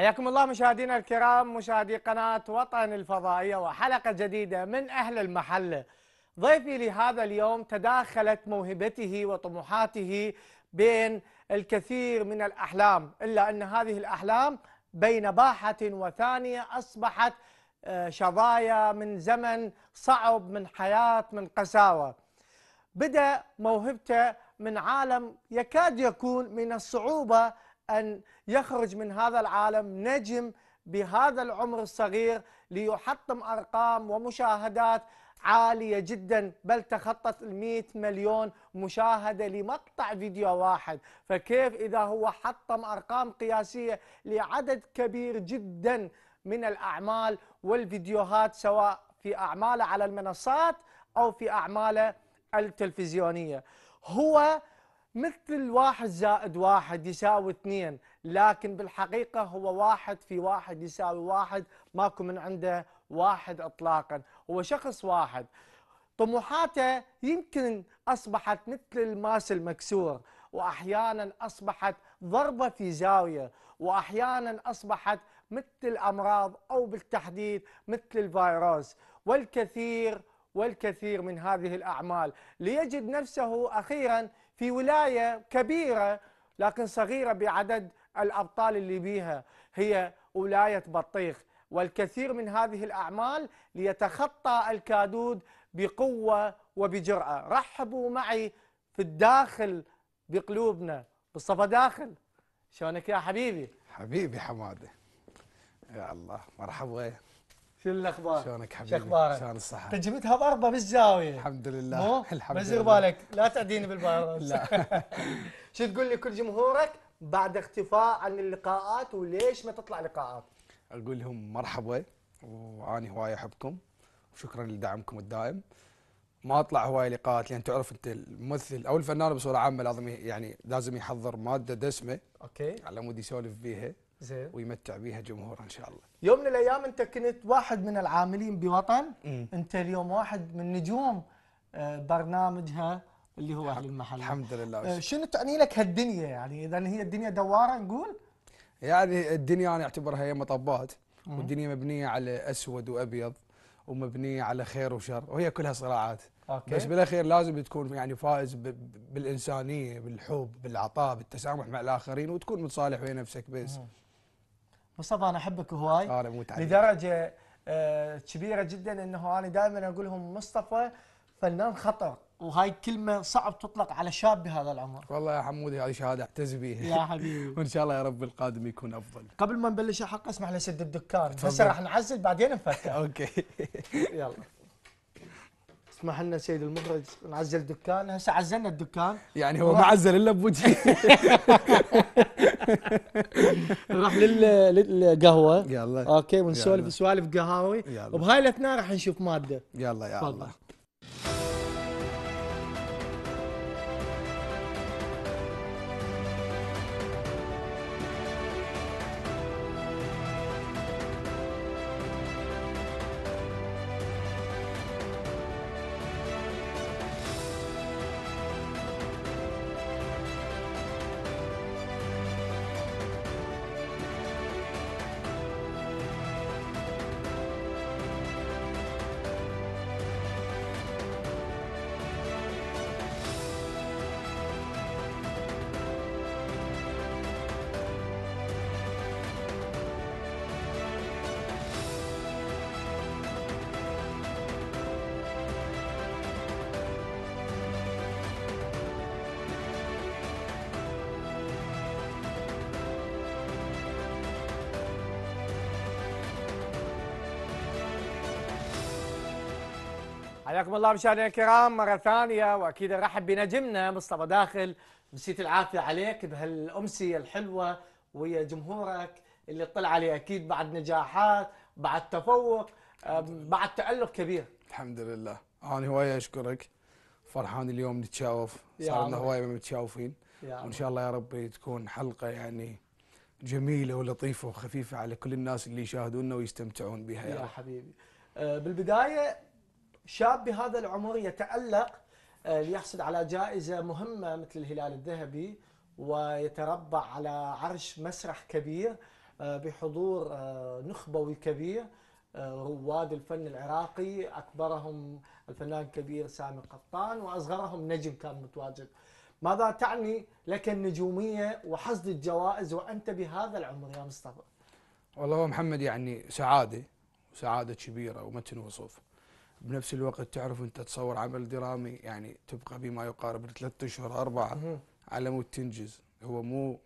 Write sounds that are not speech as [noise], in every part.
حياكم الله مشاهدينا الكرام مشاهدي قناة وطن الفضائية وحلقة جديدة من أهل المحله ضيفي لهذا اليوم تداخلت موهبته وطموحاته بين الكثير من الأحلام إلا أن هذه الأحلام بين باحة وثانية أصبحت آه، شظايا من زمن صعب من حياة من قساوة بدأ موهبته من عالم يكاد يكون من الصعوبة أن يخرج من هذا العالم نجم بهذا العمر الصغير ليحطم أرقام ومشاهدات عالية جدا بل تخطت المئة مليون مشاهدة لمقطع فيديو واحد فكيف إذا هو حطم أرقام قياسية لعدد كبير جدا من الأعمال والفيديوهات سواء في أعماله على المنصات أو في أعماله التلفزيونية هو مثل واحد زائد واحد يساوي اثنين لكن بالحقيقة هو واحد في واحد يساوي واحد ماكو من عنده واحد اطلاقا هو شخص واحد طموحاته يمكن أصبحت مثل الماس المكسور وأحيانا أصبحت ضربة في زاوية وأحيانا أصبحت مثل الأمراض أو بالتحديد مثل الفيروس والكثير والكثير من هذه الأعمال ليجد نفسه أخيرا في ولاية كبيرة لكن صغيرة بعدد الأبطال اللي بيها هي ولاية بطيخ والكثير من هذه الأعمال ليتخطى الكادود بقوة وبجرأة رحبوا معي في الداخل بقلوبنا بالصفا داخل شلونك يا حبيبي حبيبي حماده يا الله مرحبا شو الاخبار؟ شلونك حبيبي؟ شو اخبارك؟ شلون الصحة؟ انت جبتها ضربة بالزاوية الحمد لله مو؟ [laughs] الحمد لله بزر بالك لا تعديني بالبايروس لا [laughs] شو تقول لي كل جمهورك بعد اختفاء عن اللقاءات وليش ما تطلع لقاءات؟ اقول لهم مرحبا واني هواي احبكم وشكرا لدعمكم الدائم ما اطلع هواي لقاءات لان تعرف انت الممثل او الفنان بصوره عامه لازم يعني لازم يحضر ماده دسمه اوكي على مود يسولف بيها زين ويمتع بها جمهوره ان شاء الله يوم من الايام انت كنت واحد من العاملين بوطن مم. انت اليوم واحد من نجوم آه، برنامجها اللي هو اهل المحل الحمد لله آه، شنو تعني لك هالدنيا يعني اذا هي الدنيا دواره نقول يعني الدنيا انا اعتبرها هي مطبات مم. والدنيا مبنيه على اسود وابيض ومبنيه على خير وشر وهي كلها صراعات أوكي. بس بالاخير لازم تكون يعني فائز بالانسانيه بالحب بالعطاء بالتسامح مع الاخرين وتكون متصالح ويا نفسك بس مم. مصطفى انا احبك هواي لدرجه آه كبيره جدا انه انا دائما اقول لهم مصطفى فنان خطر وهاي كلمة صعب تطلق على شاب بهذا العمر والله يا حمودي هذه شهادة اعتز بيها يا حبيبي [laughs] وان شاء الله يا رب القادم يكون افضل قبل ما نبلش الحلقة اسمح لي اسد الدكان بس راح نعزل بعدين نفكر [laughs] اوكي [laughs] يلا اسمح لنا سيد المخرج نعزل دكان هسه عزلنا الدكان يعني هو ما عزل الا بوجهي [laughs] راح للقهوه يلا اوكي ونسولف سوالف قهاوي وبهاي الاثناء راح نشوف ماده يلا يا الله حياكم الله مشاهدينا الكرام مرة ثانية وأكيد نرحب بنجمنا مصطفى داخل نسيت العافية عليك بهالأمسية الحلوة ويا جمهورك اللي اطلع عليه أكيد بعد نجاحات بعد تفوق بعد تألق كبير الحمد لله أنا هواية أشكرك فرحان اليوم نتشاوف صار لنا هواية متشاوفين وإن شاء الله يا ربي تكون حلقة يعني جميلة ولطيفة وخفيفة على كل الناس اللي يشاهدونا ويستمتعون بها يا, يا حبيبي أه، بالبداية شاب بهذا العمر يتألق آه، ليحصل على جائزة مهمة مثل الهلال الذهبي ويتربع على عرش مسرح كبير آه، بحضور آه، نخبوي كبير رواد الفن العراقي أكبرهم الفنان الكبير سامي قطان وأصغرهم نجم كان متواجد ماذا تعني لك النجومية وحصد الجوائز وأنت بهذا العمر يا مصطفى والله محمد يعني سعادة سعادة كبيرة ومتن وصوف بنفس الوقت تعرف انت تصور عمل درامي يعني تبقى بما يقارب ثلاثة اشهر اربعه على مود تنجز هو مو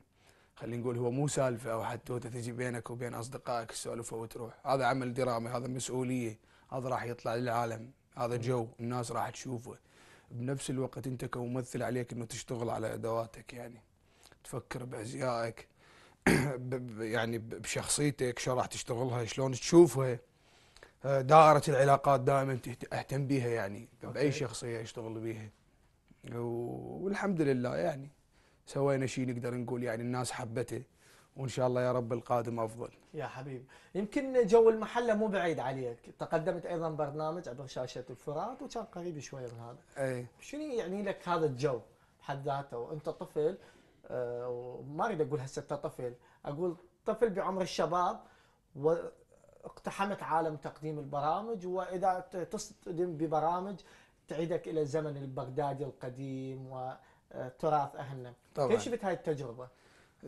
خلينا نقول هو مو سالفه او حتى تجي بينك وبين اصدقائك السالفه وتروح هذا عمل درامي هذا مسؤوليه هذا راح يطلع للعالم هذا جو الناس راح تشوفه بنفس الوقت انت كممثل عليك انه تشتغل على ادواتك يعني تفكر بازيائك [clears throat] يعني بشخصيتك شو راح تشتغلها شلون تشوفها دائرة العلاقات دائما أهتم بيها يعني بأي شخصية أشتغل بيها والحمد لله يعني سوينا شيء نقدر نقول يعني الناس حبته وان شاء الله يا رب القادم افضل. يا حبيبي، يمكن جو المحله مو بعيد عليك، تقدمت ايضا برنامج عبر شاشه الفرات وكان قريب شويه من هذا. اي شنو يعني لك هذا الجو بحد ذاته وانت طفل آه، وما اريد اقول هسه انت طفل، اقول طفل بعمر الشباب و اقتحمت عالم تقديم البرامج واذا تصطدم ببرامج تعيدك الى الزمن البغدادي القديم وتراث آه، اهلنا طبعا كيف شفت هاي التجربه؟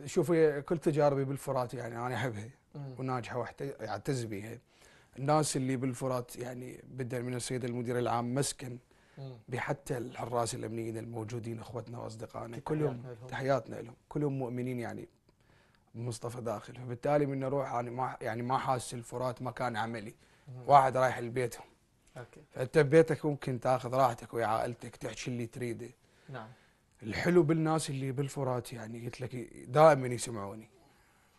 شوفي كل تجاربي بالفرات يعني انا احبها وناجحه واعتز بها الناس اللي بالفرات يعني بدا من السيد المدير العام مسكن بحتى الحراس الامنيين الموجودين اخوتنا واصدقائنا كلهم تحياتنا لهم كلهم مؤمنين يعني مصطفى داخل فبالتالي من اروح انا ما يعني ما حاسس الفرات مكان عملي واحد رايح لبيتهم اوكي فانت ببيتك ممكن تاخذ راحتك ويا عائلتك تحكي اللي تريده نعم الحلو بالناس اللي بالفرات يعني قلت لك دائما يسمعوني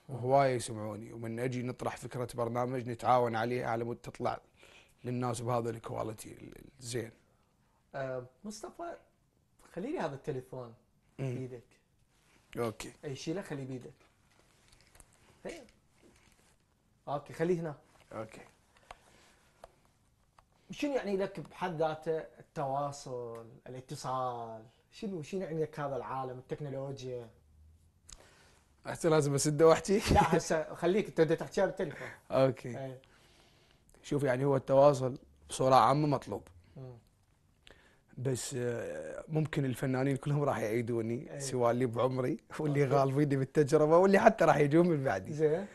وهوايه يسمعوني ومن اجي نطرح فكره برنامج نتعاون عليه على مود تطلع للناس بهذا الكواليتي الزين أه مصطفى خلي لي هذا التليفون بايدك اوكي اي شيله خليه بايدك ايه اوكي خليه هنا اوكي شنو يعني لك بحد ذاته التواصل الاتصال شنو شنو يعني لك هذا العالم التكنولوجيا هسه لازم اسده واحكي [laughs] لا هسه خليك انت تحكي على التليفون اوكي أي. شوف يعني هو التواصل بصوره عامه مطلوب بس آه، ممكن الفنانين كلهم راح يعيدوني أيه. سواء اللي بعمري واللي غالبيني بالتجربه واللي حتى راح يجون من بعدي زين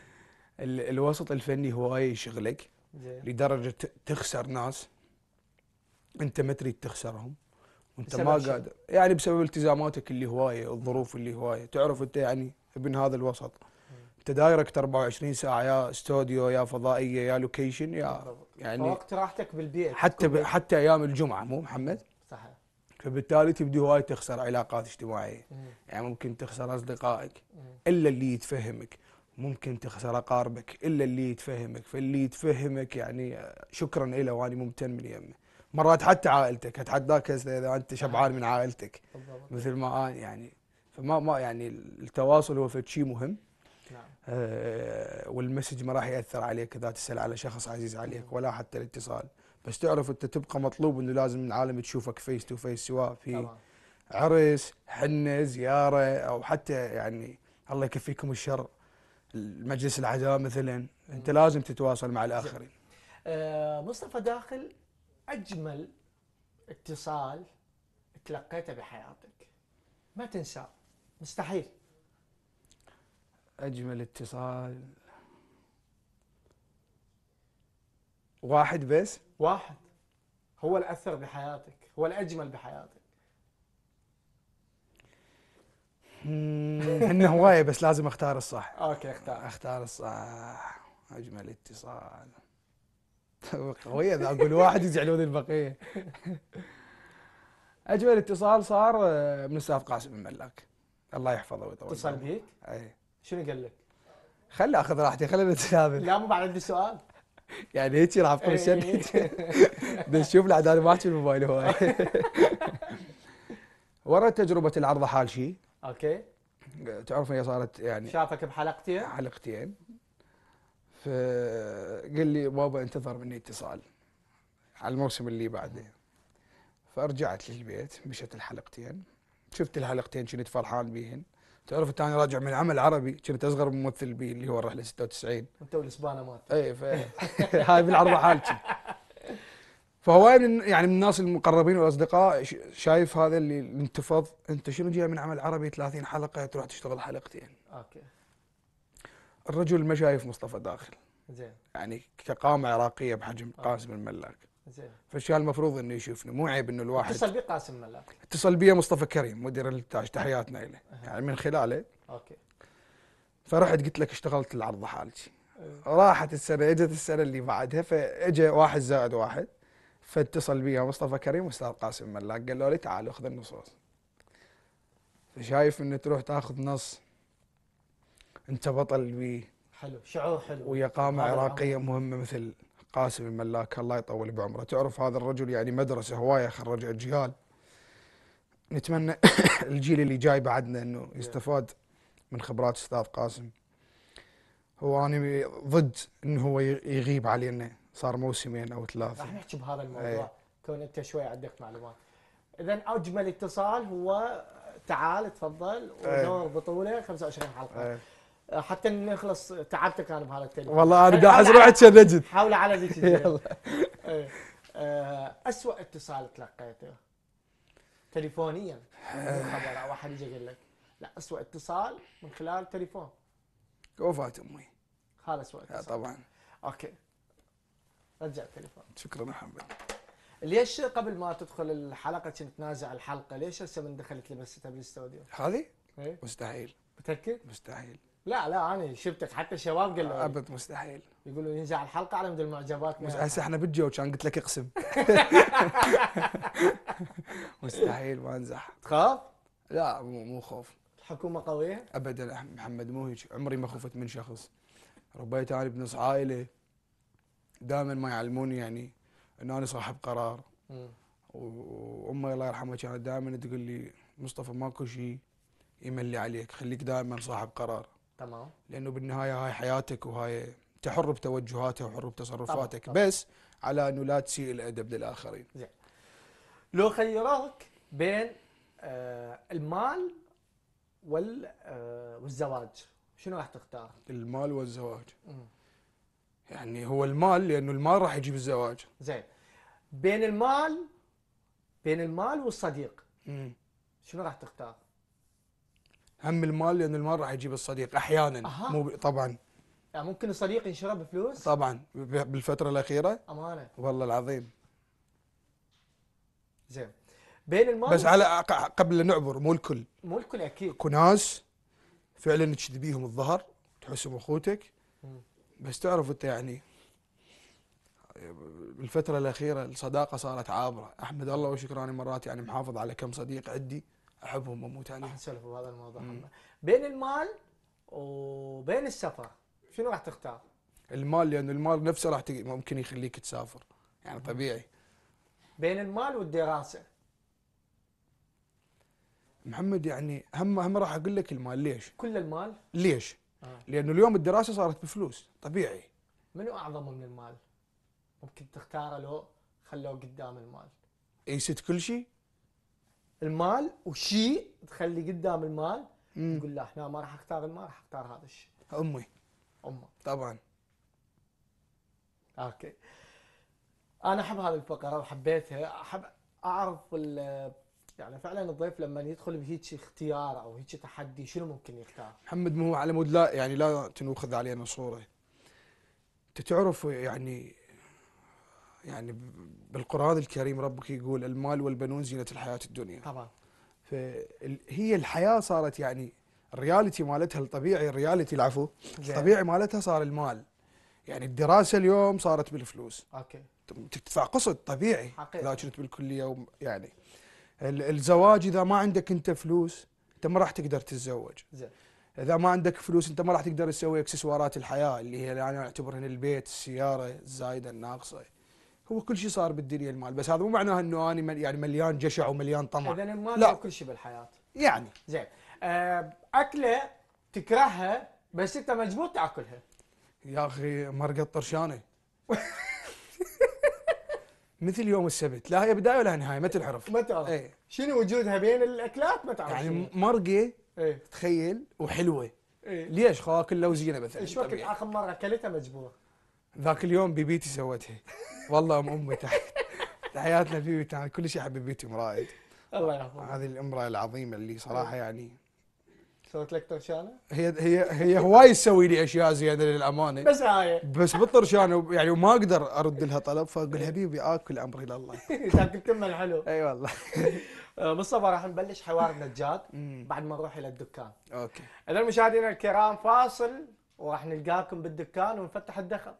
الوسط الفني هوايه يشغلك زي. لدرجه تخسر ناس انت ما تريد تخسرهم وانت ما قادر يعني بسبب التزاماتك اللي هوايه الظروف اللي هوايه تعرف انت يعني ابن هذا الوسط انت دايركت 24 ساعه يا استوديو يا فضائيه يا لوكيشن يا يعني وقت راحتك بالبيئه حتى ب... حتى ايام الجمعه مو محمد فبالتالي تبدي هواي تخسر علاقات اجتماعيه يعني ممكن تخسر اصدقائك الا اللي يتفهمك ممكن تخسر اقاربك الا اللي يتفهمك فاللي يتفهمك يعني شكرا له واني ممتن من يمه مرات حتى عائلتك اتحداك اذا انت شبعان من عائلتك مثل ما انا يعني فما ما يعني التواصل هو شيء مهم نعم. آه والمسج ما راح ياثر عليك اذا تسال على شخص عزيز عليك ولا حتى الاتصال بس تعرف انت تبقى مطلوب انه لازم العالم تشوفك فيس تو فيس سواء في طبعا. عرس حنه زياره او حتى يعني الله يكفيكم الشر مجلس العزاء مثلا انت لازم تتواصل مع الاخرين آه مصطفى داخل اجمل اتصال تلقيته بحياتك ما تنساه مستحيل أجمل اتصال واحد بس؟ واحد هو الأثر بحياتك هو الأجمل بحياتك هن هواية بس لازم اختار الصح اوكي اختار اختار الصح اجمل اتصال قوية اذا اقول واحد يزعلون البقية اجمل اتصال صار آه، من الاستاذ قاسم الملاك الله يحفظه ويطول اتصل بيك؟ اي شنو قال لك؟ خلي اخذ راحتي خلي نتقابل لا مو بعد عندي سؤال يعني هيك راح إيه. [laughs] بكوشن نشوف لا انا ما احكي الموبايل هواي [laughs] ورا تجربه العرض حال شيء اوكي تعرف هي صارت يعني شافك بحلقتين حلقتين فقال لي بابا انتظر مني اتصال على الموسم اللي بعده فرجعت للبيت مشت الحلقتين شفت الحلقتين كنت فرحان بيهن تعرف انت انا راجع من عمل عربي كنت اصغر ممثل بي اللي هو الرحله 96 انت والاسبانه مات اي [laughs] هاي بالعرضه حالتي فهو من يعني من الناس المقربين والاصدقاء شايف هذا اللي انتفض انت شنو جاي من عمل عربي 30 حلقه تروح تشتغل حلقتين اوكي الرجل ما شايف مصطفى داخل زين يعني كقامه عراقيه بحجم آه. قاسم الملاك زين فالشيء المفروض انه يشوفني مو عيب انه الواحد اتصل بقاسم قاسم اتصل بي مصطفى كريم مدير الانتاج تحياتنا له يعني من خلاله اوكي فرحت قلت لك اشتغلت العرض حالتي إيه. راحت السنه اجت السنه اللي بعدها فاجى واحد زائد واحد فاتصل بي مصطفى كريم واستاذ قاسم ملاك قالوا لي تعال خذ النصوص فشايف انه تروح تاخذ نص انت بطل بيه حلو شعور حلو ويا قامه عراقيه مهمه مثل قاسم الملاك الله يطول بعمره تعرف هذا الرجل يعني مدرسة هواية خرج أجيال نتمنى [coughs] الجيل اللي جاي بعدنا أنه يستفاد من خبرات أستاذ قاسم هو أنا ضد أنه هو يغيب علينا صار موسمين أو ثلاثة راح نحكي بهذا الموضوع أي. كون أنت شوي عندك معلومات إذا أجمل اتصال هو تعال تفضل إيه. ودور بطولة 25 حلقة أي. حتى نخلص تعبتك انا بهذا التليفون والله انا قاعد احس روحي تشنجت حاول على ذيك [laughs] يلا إيه. آه، اسوء اتصال تلقيته تليفونيا إيه. خبر او احد يجي يقول لك لا اسوء اتصال من خلال تليفون وفاة امي هذا اسوء اتصال طبعا اوكي رجع التليفون شكرا محمد ليش قبل ما تدخل الحلقه كنت نازع الحلقه ليش هسه من دخلت لبستها بالاستوديو؟ هذه؟ إيه. مستحيل متاكد؟ مستحيل لا لا انا شفتك حتى الشباب قالوا ابد مستحيل يقولوا ينزع الحلقه على مود المعجبات هسه احنا بالجو كان قلت لك اقسم [laughs] مستحيل ما انزح تخاف؟ لا مو مو خوف الحكومه قويه؟ ابدا محمد مو هيك عمري ما خفت من شخص ربيت انا بنص عائله دائما ما يعلموني يعني ان انا صاحب قرار وامي الله يرحمها كانت دائما تقول لي مصطفى ماكو شيء يملي عليك خليك دائما صاحب قرار تمام لانه بالنهايه هاي حياتك وهاي انت حر بتوجهاتك وحر بتصرفاتك طبعا. بس على انه لا تسيء الادب للاخرين زين لو خيروك بين آه المال وال آه والزواج شنو راح تختار؟ المال والزواج مم. يعني هو المال لانه المال راح يجيب الزواج زين بين المال بين المال والصديق مم. شنو راح تختار؟ هم المال لان المال راح يجيب الصديق احيانا أه. مو طبعا يعني ممكن الصديق ينشره بفلوس طبعا بالفتره الاخيره امانه والله العظيم زين بين المال بس على قبل نعبر مو الكل مو الكل اكيد اكو ناس فعلا تشذبيهم الظهر تحسهم اخوتك بس تعرف انت يعني بالفتره الاخيره الصداقه صارت عابره احمد الله وشكراني مرات يعني محافظ على كم صديق عندي احبهم واموت عليهم احسن هذا بهذا الموضوع بين المال وبين السفر شنو راح تختار؟ المال لان المال نفسه راح تق... ممكن يخليك تسافر يعني طبيعي بين المال والدراسه محمد يعني هم هم راح اقول لك المال ليش؟ كل المال؟ ليش؟ آه. لانه اليوم الدراسه صارت بفلوس طبيعي منو اعظم من المال؟ ممكن تختاره لو خلوه قدام المال يسد إيه، كل شيء المال وشيء تخلي قدام المال تقول لا احنا ما راح اختار المال راح اختار هذا الشيء امي امك طبعا اوكي انا احب هذه الفقره وحبيتها احب اعرف يعني فعلا الضيف لما يدخل بهيك اختيار او هيك تحدي شنو ممكن يختار؟ محمد مو على مود لا يعني لا تنوخذ علينا صوره. انت تعرف يعني يعني بالقرآن الكريم ربك يقول المال والبنون زينة الحياة الدنيا طبعا فهي الحياة صارت يعني الرياليتي مالتها الطبيعي الرياليتي العفو الطبيعي مالتها صار المال يعني الدراسة اليوم صارت بالفلوس اوكي تدفع قسط طبيعي حقيقي. اذا كنت بالكلية يعني الزواج اذا ما عندك انت فلوس انت ما راح تقدر تتزوج زين اذا ما عندك فلوس انت ما راح تقدر تسوي اكسسوارات الحياه اللي هي انا اعتبرها البيت السياره الزايده الناقصه هو كل شيء صار بالدنيا المال بس هذا مو معناه انه انا يعني مليان جشع ومليان طمع اذا المال لا كل شيء بالحياه يعني زين أه اكله تكرهها بس انت مجبور تاكلها يا اخي مرقه طرشانه [laughs] مثل يوم السبت لا هي بدايه ولا نهايه ما تنعرف ما تعرف ايه. شنو وجودها بين الاكلات ما تعرف يعني مرقه ايه. تخيل وحلوه ايه. ليش خاكل لو زينه مثلا ايش وقت اخر مره اكلتها مجبور ذاك اليوم بيبيتي سوتها والله ام امي تحت تحياتنا في كل شيء حبيبتي مرائد الله يحفظك هذه الامراه العظيمه اللي صراحه يعني سوت لك طرشانه؟ هي هي هي هواي تسوي لي اشياء زياده للامانه بس هاي بس بالطرشانه يعني وما اقدر ارد لها طلب فاقول حبيبي اكل امري لله [laughs] تاكل تمن حلو اي والله [laughs] آه، مصطفى راح نبلش حوار النجاد [laughs] بعد ما نروح الى الدكان اوكي اذا مشاهدينا الكرام فاصل وراح نلقاكم بالدكان ونفتح الدخل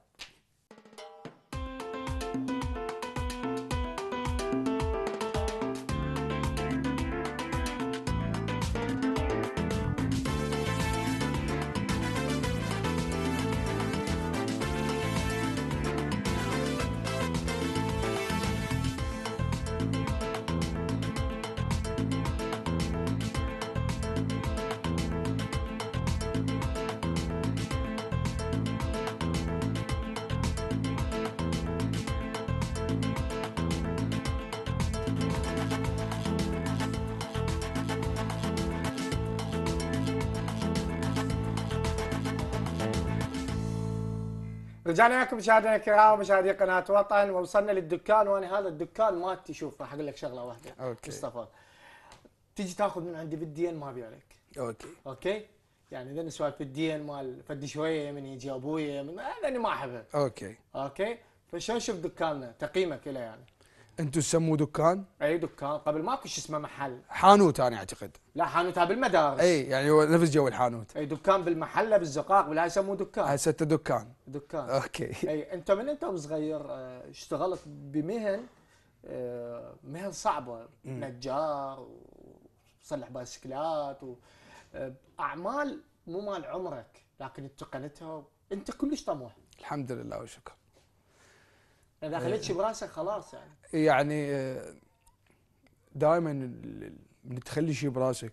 رجعنا معكم مشاهدينا الكرام ومشاهدي قناه وطن ووصلنا للدكان وانا هذا الدكان ما تشوف راح اقول لك شغله واحده أوكي. مصطفى تجي تاخذ من عندي بالدين ما ابي عليك اوكي اوكي يعني اذا سوالف الدين مال فد شويه من يجي ابويا من انا ما احبه اوكي اوكي فشلون شوف دكاننا تقييمك له يعني انتم تسموه دكان؟ اي دكان قبل ما كنش اسمه محل حانوت انا اعتقد لا حانوتها بالمدارس اي يعني هو نفس جو الحانوت اي دكان بالمحله بالزقاق ولا يسموه دكان هسه انت دكان دكان اوكي [laughs] اي انت من انت وصغير آه، اشتغلت بمهن آه، مهن صعبه نجار وصلح بايسكلات واعمال آه، مو مال عمرك لكن اتقنتها انت كلش طموح الحمد لله وشكر اذا خليت شي براسك خلاص يعني يعني آه، دائما من تخلي شيء براسك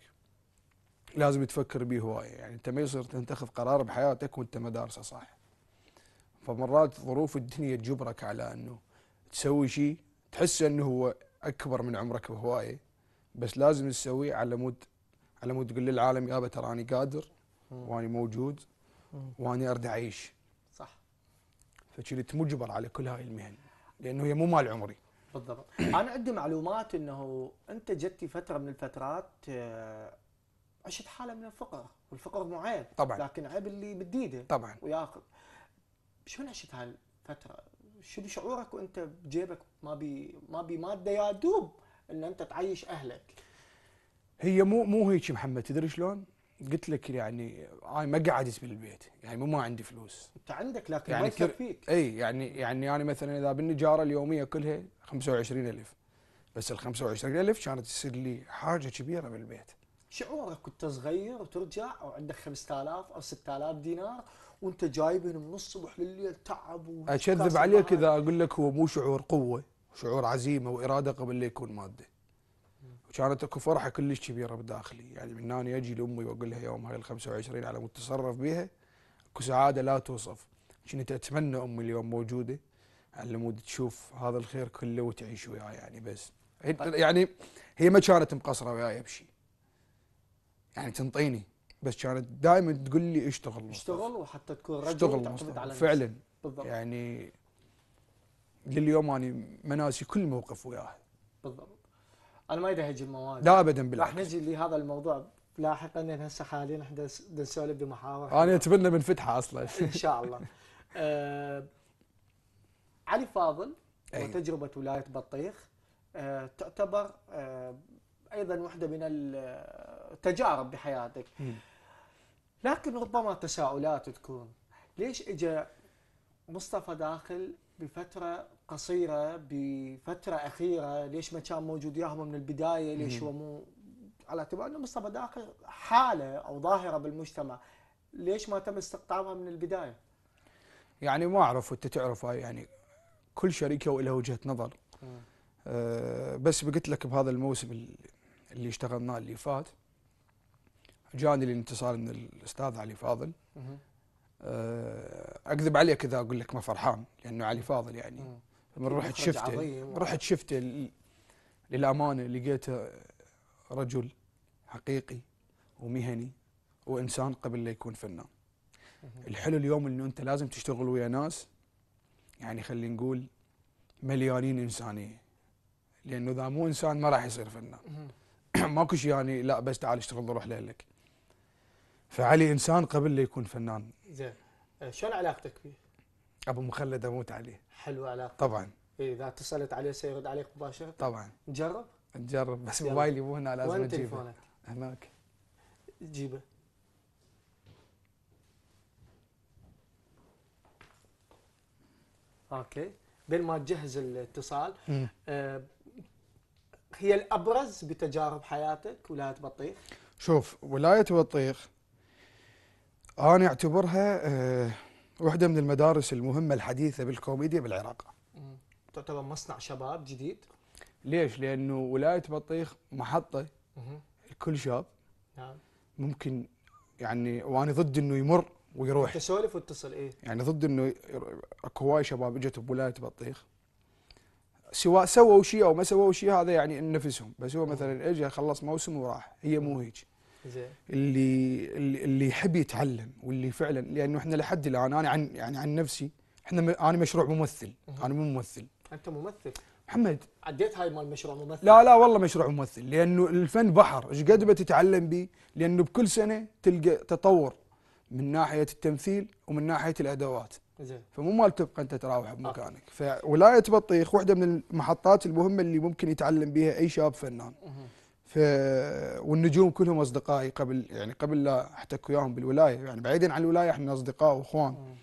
لازم تفكر به هوايه يعني انت ما يصير تنتخذ قرار بحياتك وانت ما دارسه صح فمرات ظروف الدنيا تجبرك على انه تسوي شيء تحس انه هو اكبر من عمرك بهوايه بس لازم تسويه على مود على مود تقول للعالم يابا تراني قادر واني موجود واني ارد اعيش صح فكنت مجبر على كل هاي المهن لانه هي مو مال عمري بالضبط [clears throat] انا عندي معلومات انه انت جتي فتره من الفترات آه، عشت حاله من الفقر والفقر مو عيب طبعا لكن عيب اللي بالديده طبعا وياخذ شلون عشت هالفتره شنو شعورك وانت بجيبك ما بي ما بي ماده يا دوب ان انت تعيش اهلك هي مو مو هيك محمد تدري شلون قلت لك يعني انا ما قعدت بالبيت يعني مو ما عندي فلوس انت عندك لكن يعني ما يكفيك اي يعني يعني انا مثلا اذا بالنجاره اليوميه كلها 25000 بس ال 25000 كانت تصير لي حاجه كبيره بالبيت شعورك كنت صغير وترجع وعندك 5000 او 6000 دينار وانت جايبهم من الصبح لليل تعب اكذب عليك اذا اقول لك هو مو شعور قوه شعور عزيمه واراده قبل لا يكون ماده وكانت اكو فرحه كلش كبيره بداخلي يعني من هنا اجي لامي واقول لها يوم هاي ال 25 على مود تصرف بها اكو سعاده لا توصف كنت اتمنى امي اليوم موجوده على مود تشوف هذا الخير كله وتعيش وياي يعني بس طيب. يعني هي ما كانت مقصره وياي بشيء يعني تنطيني بس كانت دائما تقول لي اشتغل اشتغل وحتى تكون رجل اشتغل تعتمد على نفسك فعلا بالضبط يعني لليوم اني مناسي كل موقف وياها بالضبط انا ما ادهج المواد لا ابدا بالعكس راح نجي لهذا الموضوع لاحقا لان هسه حاليا احنا نسولف بمحاور انا اتمنى من فتحه اصلا [laughs] ان شاء الله آه علي فاضل أيوة. وتجربه ولايه بطيخ آه تعتبر آه ايضا واحده من التجارب بحياتك م. لكن ربما تساؤلات تكون ليش اجى مصطفى داخل بفتره قصيره بفتره اخيره ليش ما كان موجود وياهم من البدايه ليش هو مو على اعتبار انه مصطفى داخل حاله او ظاهره بالمجتمع ليش ما تم استقطابها من البدايه؟ يعني ما اعرف وانت تعرف يعني كل شركه ولها وجهه نظر أه بس قلت لك بهذا الموسم اللي اشتغلناه اللي فات جاني الانتصار من الاستاذ علي فاضل أه اكذب عليك اذا اقول لك ما فرحان لانه علي فاضل يعني من رحت شفته رحت شفته للامانه لقيته رجل حقيقي ومهني وانسان قبل لا يكون فنان. الحلو اليوم انه انت لازم تشتغل ويا ناس يعني خلينا نقول مليانين انسانيه لانه اذا مو انسان ما راح يصير فنان. [clears throat] ماكو شيء يعني لا بس تعال اشتغل روح لك. فعلي انسان قبل لا يكون فنان. زين آه، شلون علاقتك فيه؟ ابو مخلد اموت عليه حلو علاقه طبعا إيه، اذا اتصلت عليه سيرد عليك مباشره طبعا نجرب نجرب بس موبايلي مو هنا لازم وين اجيبه تليفونك؟ هناك جيبه اوكي بين ما تجهز الاتصال آه هي الابرز بتجارب حياتك ولايه بطيخ؟ شوف ولايه بطيخ انا اعتبرها آه واحدة من المدارس المهمة الحديثة بالكوميديا بالعراق تعتبر مصنع شباب جديد ليش؟ لأنه ولاية بطيخ محطة لكل شاب نعم ممكن يعني وأنا ضد أنه يمر ويروح تسولف واتصل إيه يعني ضد أنه أكو هواي شباب اجت بولاية بطيخ سواء سووا شيء أو ما سووا شيء هذا يعني نفسهم بس هو مثلا اجى خلص موسم وراح هي مو هيك اللي اللي يحب يتعلم واللي فعلا لانه احنا لحد الان انا عن يعني عن نفسي احنا انا مشروع ممثل انا مو ممثل انت ممثل محمد عديت هاي مال مشروع ممثل لا لا والله مشروع ممثل لانه الفن بحر ايش قد بتتعلم به لانه بكل سنه تلقى تطور من ناحيه التمثيل ومن ناحيه الادوات زين فمو مال تبقى انت تراوح بمكانك آه. فولايه بطيخ واحده من المحطات المهمه اللي ممكن يتعلم بها اي شاب فنان ف والنجوم كلهم اصدقائي قبل يعني قبل لا احتك وياهم بالولايه يعني بعيدا عن الولايه احنا اصدقاء واخوان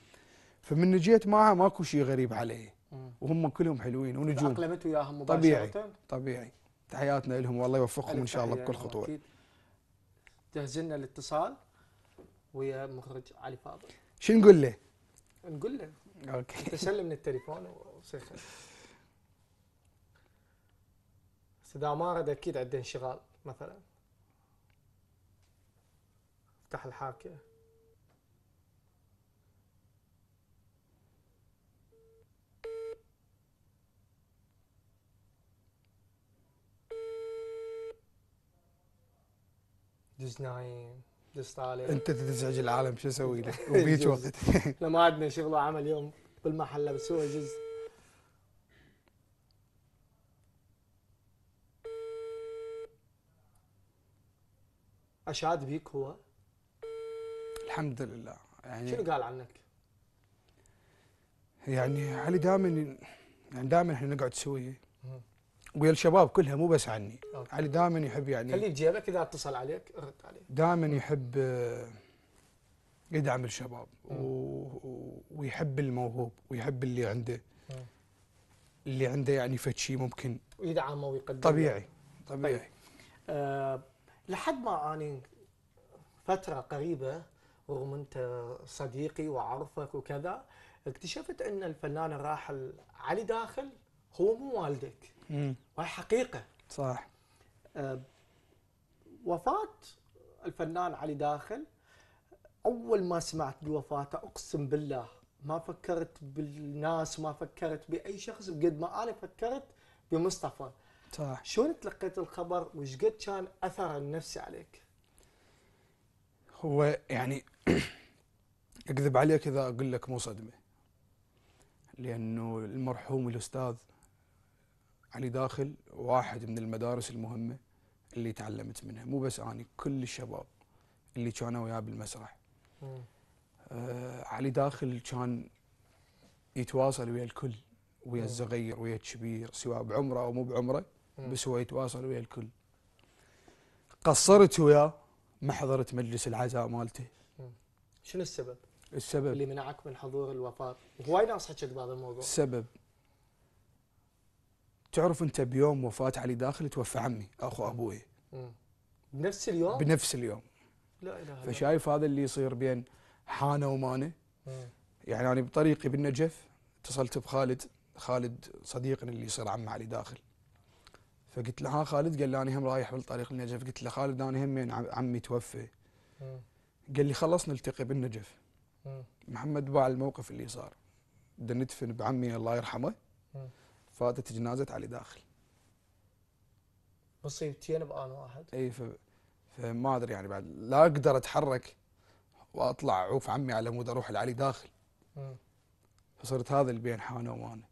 فمن جيت معها ماكو شيء غريب علي وهم كلهم حلوين ونجوم تاقلمت وياهم مباشره طبيعي طبيعي تحياتنا لهم والله يوفقهم ان شاء الله بكل خطوه جهزنا الاتصال ويا مخرج علي فاضل شو نقول له؟ نقول له اوكي تسلم التليفون وسخن بس اذا ما رد اكيد عنده انشغال مثلا افتح الحاكيه دز نايم دز طالع انت تزعج العالم شو اسوي لك [laughs] وبيج وقت لا ما عندنا شغل وعمل يوم بالمحل بس هو جزء أشاد بيك هو؟ الحمد لله يعني شنو قال عنك؟ يعني علي دائما يعني دائما احنا نقعد سوية ويا الشباب كلها مو بس عني أوكي. علي يعني دائما يحب يعني خليه بجيبك اذا اتصل عليك رد عليه دائما يحب آه، يدعم الشباب و... ويحب الموهوب ويحب اللي عنده اللي عنده يعني فد شيء ممكن ويدعمه ويقدمه طبيعي طبيعي طيب. آه لحد ما اني فتره قريبه رغم انت صديقي واعرفك وكذا اكتشفت ان الفنان الراحل علي داخل هو مو والدك وهي حقيقه صح أه وفاه الفنان علي داخل اول ما سمعت بوفاته اقسم بالله ما فكرت بالناس ما فكرت باي شخص بقد ما انا فكرت بمصطفى صح شلون تلقيت الخبر وش قد كان اثره النفسي عليك؟ هو يعني [clears throat] اكذب عليك اذا اقول لك مو صدمه لانه المرحوم الاستاذ علي داخل واحد من المدارس المهمه اللي تعلمت منها مو بس اني كل الشباب اللي كانوا وياه بالمسرح آه علي داخل كان يتواصل ويا الكل ويا الصغير ويا الكبير سواء بعمره او مو بعمره بس هو يتواصل ويا الكل قصرت وياه ما حضرت مجلس العزاء مالته شنو السبب؟ السبب اللي منعك من حضور الوفاة هواي ناس حكت بهذا الموضوع السبب تعرف انت بيوم وفاة علي داخل توفى عمي اخو ابوي بنفس اليوم؟ بنفس اليوم لا اله فشايف هذا اللي يصير بين حانه ومانه يعني انا بطريقي بالنجف اتصلت بخالد خالد صديقنا اللي يصير عمه علي داخل فقلت له ها خالد قال لي انا هم رايح بالطريق للنجف قلت له خالد انا هم عمي توفى قال لي خلص نلتقي بالنجف محمد باع الموقف اللي صار بدنا ندفن بعمي الله يرحمه فاتت جنازه علي داخل مصيبتين بان واحد اي ف... فما ادري يعني بعد لا اقدر اتحرك واطلع اعوف عمي على مود اروح لعلي داخل فصرت هذا اللي بين حانه وانا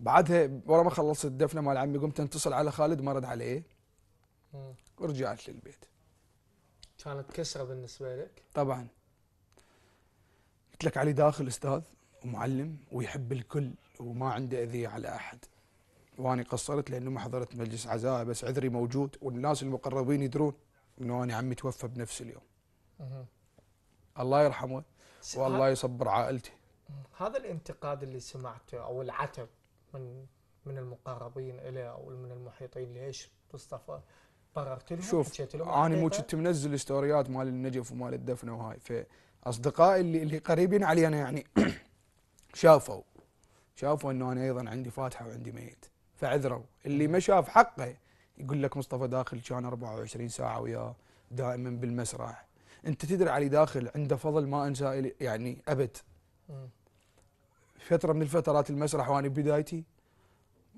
بعدها ورا ما خلصت الدفنه مال عمي قمت اتصل على خالد ما رد عليه ورجعت للبيت كانت كسره بالنسبه لك طبعا قلت لك علي داخل استاذ ومعلم ويحب الكل وما عنده اذيه على احد واني قصرت لانه ما حضرت مجلس عزاء بس عذري موجود والناس المقربين يدرون انه انا عمي توفى بنفس اليوم الله يرحمه والله يصبر عائلتي هذا الانتقاد اللي سمعته او العتب من من المقربين إلي أو من المحيطين ليش مصطفى قررت لهم شوف أنا مو كنت منزل ستوريات مال النجف ومال الدفنة وهاي فأصدقائي اللي, اللي قريبين علي أنا يعني [clears throat] شافوا شافوا أنه أنا أيضا عندي فاتحة وعندي ميت فعذروا اللي ما شاف حقه يقول لك مصطفى داخل كان 24 ساعة وياه دائما بالمسرح أنت تدري علي داخل عنده فضل ما أنساه يعني أبد فترة من الفترات المسرح وأنا بدايتي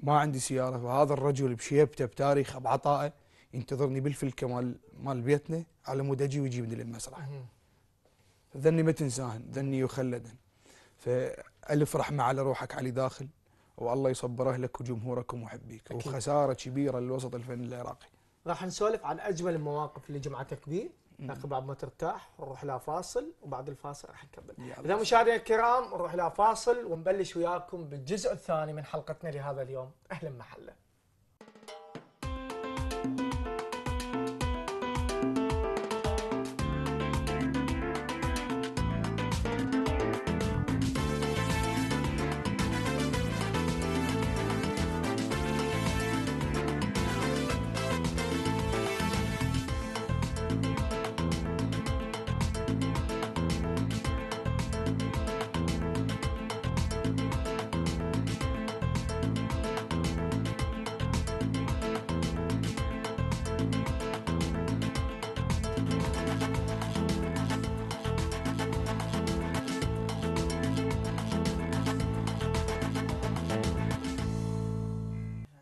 ما عندي سيارة فهذا الرجل بشيبته بتاريخه بعطائه ينتظرني بالفلكة مال مال بيتنا على مود أجي ويجيبني للمسرح ذني ما تنساهن ذني يخلدن فألف رحمة على روحك علي داخل والله يصبر أهلك وجمهورك ومحبيك وخسارة كبيرة للوسط الفني العراقي راح نسولف عن أجمل المواقف اللي جمعتك به ناخذ بعد ما ترتاح نروح لها فاصل وبعد الفاصل راح نكمل اذا مشاهدينا الكرام نروح لها فاصل ونبلش وياكم بالجزء الثاني من حلقتنا لهذا اليوم اهلا محله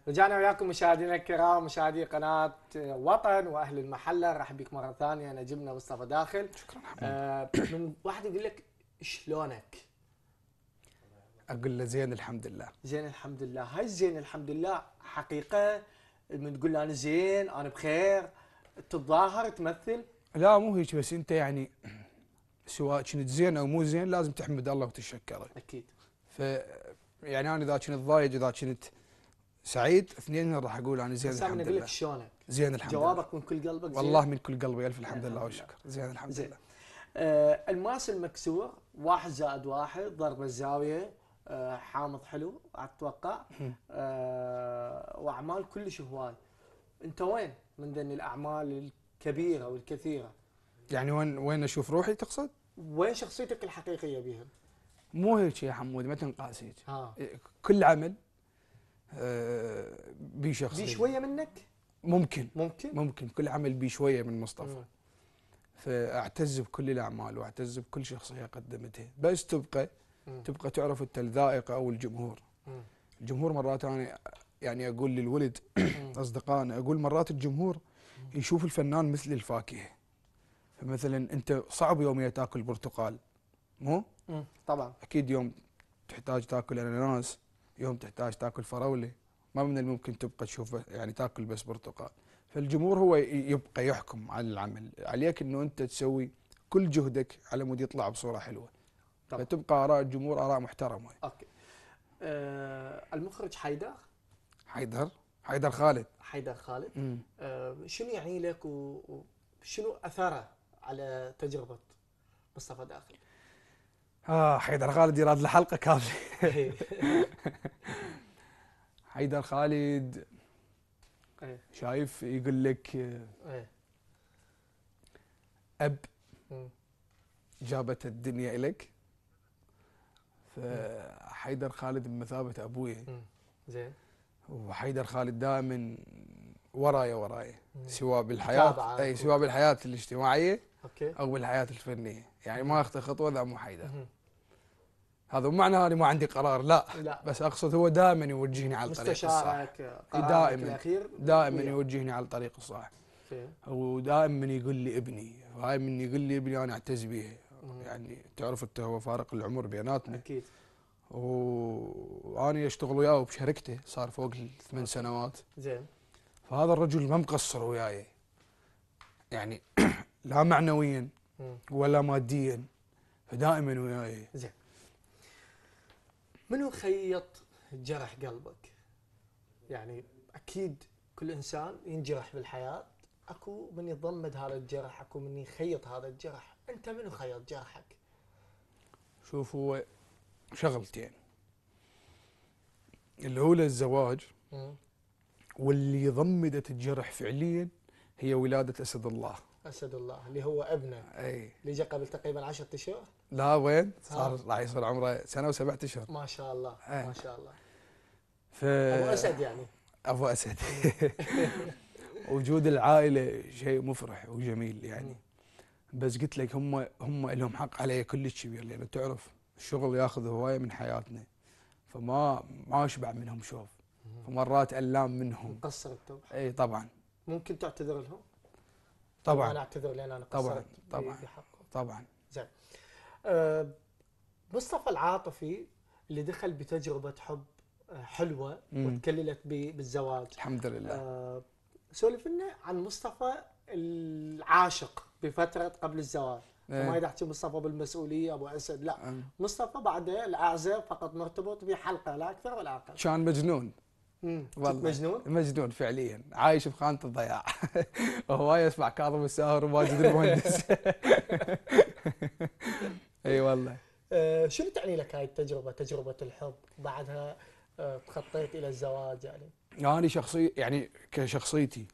رجعنا وياكم مشاهدينا الكرام مشاهدي قناه وطن واهل المحله رحب بك مره ثانيه انا جبنا مصطفى داخل شكرا حبيبي آه من واحد يقول لك شلونك؟ اقول له زين الحمد لله زين الحمد لله هاي زين الحمد لله حقيقه من تقول انا زين انا بخير تتظاهر تمثل لا مو هيك بس انت يعني سواء كنت زين او مو زين لازم تحمد الله وتشكره اكيد ف يعني انا اذا كنت ضايج اذا كنت سعيد اثنين راح اقول عن يعني زين الحمد لله شلونك؟ زين الحمد جوابك لله جوابك من كل قلبك زين والله من كل قلبي الف الحمد لله والشكر زين الحمد زين. لله آه الماس المكسور واحد زائد واحد ضرب الزاويه آه حامض حلو اتوقع آه واعمال كلش هواي انت وين من ذني الاعمال الكبيره والكثيره؟ يعني وين وين اشوف روحي تقصد؟ وين شخصيتك الحقيقيه بها؟ مو هيك يا حمود ما تنقاس هيك إيه، كل عمل آه، بي شخصيا بي شويه منك ممكن ممكن ممكن كل عمل بي شويه من مصطفى مم. فاعتز بكل الاعمال واعتز بكل شخصيه قدمتها بس تبقى مم. تبقى تعرف انت الذائقه او الجمهور مم. الجمهور مرات انا يعني اقول للولد [clears throat] اصدقائنا اقول مرات الجمهور يشوف الفنان مثل الفاكهه فمثلا انت صعب يوميا تاكل برتقال مو؟ مم. طبعا اكيد يوم تحتاج تاكل اناناس يوم تحتاج تاكل فراوله ما من الممكن تبقى تشوف يعني تاكل بس برتقال فالجمهور هو يبقى يحكم على العمل عليك انه انت تسوي كل جهدك على مود يطلع بصوره حلوه طبعا. فتبقى اراء الجمهور اراء محترمه اوكي آه المخرج حيدر حيدر حيدر خالد حيدر خالد آه شنو يعني لك وشنو اثاره على تجربه مصطفى داخل اه حيدر خالد يراد الحلقه كامله إيه. [laughs] حيدر خالد إيه. شايف يقول لك إيه. اب جابت الدنيا الك فحيدر خالد بمثابه ابوي زين وحيدر خالد دائما ورايا ورايا سواء بالحياه اي سواء بالحياه الاجتماعيه اوكي او بالحياه الفنيه يعني ما اخذ خطوه ذا محايده هذا مو معناه اني ما عندي قرار لا, لا. بس اقصد هو دائما يوجهني على الطريق الصح مستشارك آه، دائما دائما يوجهني على الطريق الصح ودائما يقول لي ابني دائما يقول لي ابني انا اعتز به يعني تعرف انت هو فارق العمر بيناتنا اكيد واني اشتغل وياه وبشركته صار فوق الثمان سنوات زين فهذا الرجل ما مقصر وياي يعني [clears throat] لا معنويا ولا ماديا فدائما وياي زين منو خيط جرح قلبك؟ يعني اكيد كل انسان ينجرح بالحياه اكو من يضمد هذا الجرح اكو من يخيط هذا الجرح انت منو خيط جرحك؟ شوف هو شغلتين الاولى الزواج واللي ضمدت الجرح فعليا هي ولاده اسد الله اسد الله اللي هو ابنه اي اللي جاء قبل تقريبا 10 اشهر لا وين؟ صار راح يصير عمره سنه وسبعة اشهر ما شاء الله أي. ما شاء الله ف... ابو اسد يعني ابو اسد [laughs] وجود العائله شيء مفرح وجميل يعني بس قلت لك هم هم لهم حق علي كلش كبير لان تعرف الشغل ياخذ هوايه من حياتنا فما ما اشبع منهم شوف فمرات الام منهم مقصر التوبه اي طبعا ممكن تعتذر لهم؟ طبعا انا اعتذر لان انا قصرت طبعا بحقه طبعا زين أه مصطفى العاطفي اللي دخل بتجربه حب آه، حلوه مم. وتكللت بالزواج الحمد لله أه سولف لنا عن مصطفى العاشق بفتره قبل الزواج إيه. ما احكي مصطفى بالمسؤوليه ابو اسد لا أه. مصطفى بعد العازف فقط مرتبط بحلقه لا اكثر ولا اقل كان مجنون والله مجنون؟ مجنون فعليا عايش بخانه الضياع وهو [laughs] اسمع كاظم الساهر وماجد المهندس [laughs] اي والله آه شنو تعني لك هاي التجربه تجربه الحب بعدها آه تخطيت الى الزواج يعني انا شخصي يعني كشخصيتي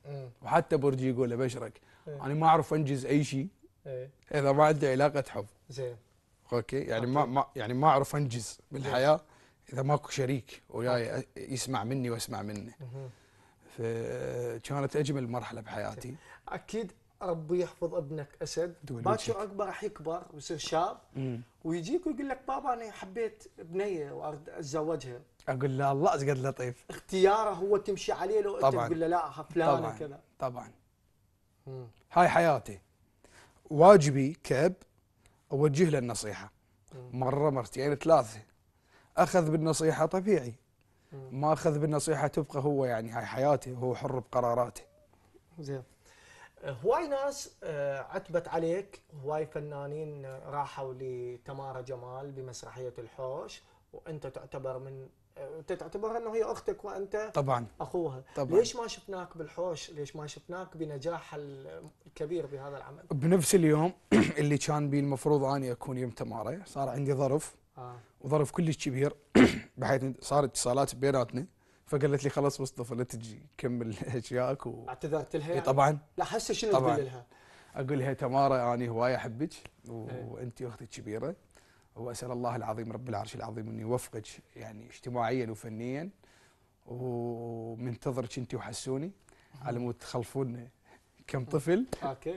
وحتى برجي يقول ابشرك إيه. انا ما اعرف انجز اي شيء إيه. اذا ما عندي علاقه حب زين اوكي يعني ما ما يعني ما اعرف انجز بالحياه اذا ماكو شريك وياي يسمع مني واسمع منه فكانت اجمل مرحله بحياتي اكيد ربي يحفظ ابنك اسد باكر عقبه راح يكبر ويصير شاب ويجيك ويقول لك بابا انا حبيت بنيه وارد اتزوجها اقول له الله ازقد لطيف اختياره هو تمشي عليه لو انت تقول له لا فلان كذا طبعا مم. هاي حياتي واجبي كاب اوجه له النصيحه مره مرتين يعني ثلاثه اخذ بالنصيحه طبيعي ما اخذ بالنصيحه تبقى هو يعني هاي حياته هو حر بقراراته زين آه، هواي ناس آه، عتبت عليك هواي فنانين آه، راحوا لتمارا جمال بمسرحيه الحوش وانت تعتبر من تعتبرها انه هي اختك وانت طبعا اخوها طبعا ليش ما شفناك بالحوش؟ ليش ما شفناك بنجاح الكبير بهذا العمل؟ بنفس اليوم [clears throat] اللي كان بي المفروض اني اكون يم تماره صار عندي ظرف آه. وظرف كلش كبير [coughs] بحيث صار اتصالات بيناتنا فقالت لي خلاص مصطفى لا تجي كمل اشيائك و... اعتذرت لها طبعا لا هسه شنو تقول لها؟ اقول لها تمارا اني هوايه احبك وانت اختي كبيره واسال الله العظيم رب العرش العظيم انه يوفقك يعني اجتماعيا وفنيا ومنتظرك انت وحسوني على مود تخلفون كم طفل اوكي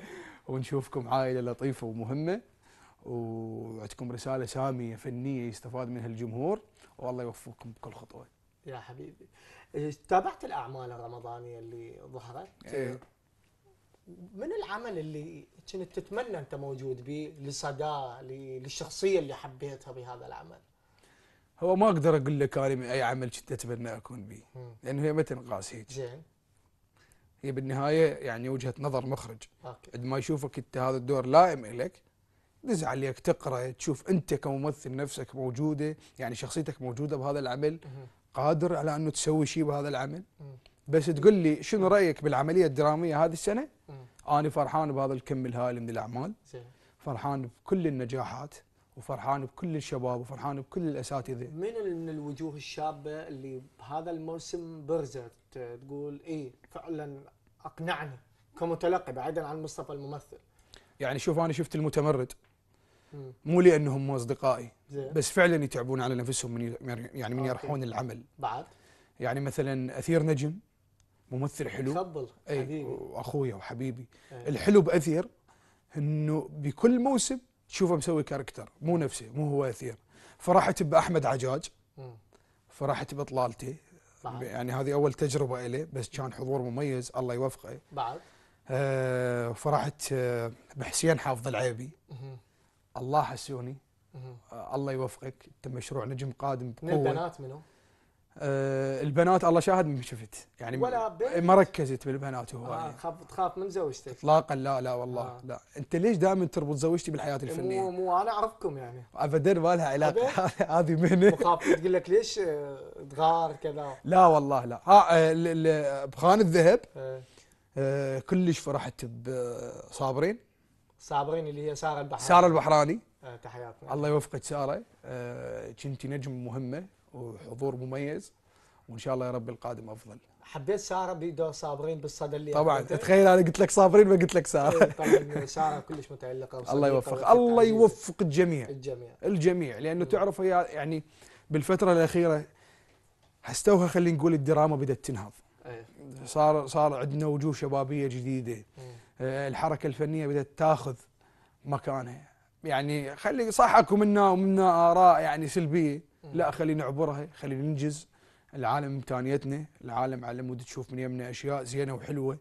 ونشوفكم عائله لطيفه ومهمه وعندكم رساله ساميه فنيه يستفاد منها الجمهور والله يوفقكم بكل خطوه. يا حبيبي تابعت الاعمال الرمضانيه اللي ظهرت؟ إيه. من العمل اللي كنت تتمنى انت موجود به لصدى للشخصيه اللي حبيتها بهذا العمل؟ هو ما اقدر اقول لك انا من اي عمل كنت اتمنى اكون به لانه هي ما تنقاس هيك. زين. هي بالنهايه يعني وجهه نظر مخرج. اوكي. عندما يشوفك انت هذا الدور لائم لك نزعل لك تقرا تشوف انت كممثل نفسك موجوده يعني شخصيتك موجوده بهذا العمل قادر على انه تسوي شيء بهذا العمل بس تقول لي شنو رايك بالعمليه الدراميه هذه السنه؟ انا فرحان بهذا الكم الهائل من الاعمال فرحان بكل النجاحات وفرحان بكل الشباب وفرحان بكل الاساتذه. من من الوجوه الشابه اللي بهذا الموسم برزت تقول اي فعلا اقنعني كمتلقي بعيدا عن مصطفى الممثل. يعني شوف انا شفت المتمرد مو لانهم مو اصدقائي بس فعلا يتعبون على نفسهم من يعني من يرحون العمل بعد يعني مثلا اثير نجم ممثل حلو تفضل إيه، حبيبي واخويا وحبيبي أي. الحلو باثير انه بكل موسم تشوفه مسوي كاركتر مو نفسه مو هو اثير فرحت باحمد عجاج فرحت بطلالتي بعد. يعني هذه اول تجربه الي بس كان حضور مميز الله يوفقه بعد آه فرحت آه بحسين حافظ العيبي الله حسوني آه الله يوفقك انت مشروع نجم قادم بقوه من البنات منو؟ آه البنات الله شاهد ما شفت يعني ولا بيت. ما ركزت بالبنات وهو آه يعني. خاف تخاف من زوجتك اطلاقا لا لا والله آه. لا انت ليش دائما تربط زوجتي بالحياه الفنيه؟ مو مو انا اعرفكم يعني ابدا ما لها علاقه [laughs] هذه مهنه وخاف تقول لك ليش آه، تغار كذا لا والله لا ها آه، آه، بخان الذهب إيه. آه كلش فرحت بصابرين صابرين اللي هي ساره البحراني ساره البحراني آه، تحياتنا الله يوفقك ساره آه، كنتي نجم مهمه وحضور مميز وان شاء الله يا رب القادم افضل حبيت ساره بدور صابرين بالصدى اللي طبعا تخيل انا قلت لك صابرين ما قلت لك ساره إيه، طبعا إيه، ساره كلش متعلقه [laughs] الله يوفق الله يوفق الجميع الجميع الجميع لانه تعرف يعني بالفتره الاخيره حستوها خلينا نقول الدراما بدات تنهض إيه. صار صار عندنا وجوه شبابيه جديده آه، الحركه الفنيه بدات تاخذ مكانها يعني خلي صح اكو منا ومنا اراء يعني سلبيه لا خلينا نعبرها خلينا ننجز العالم امكانيتنا العالم على مود تشوف من يمنا اشياء زينه وحلوه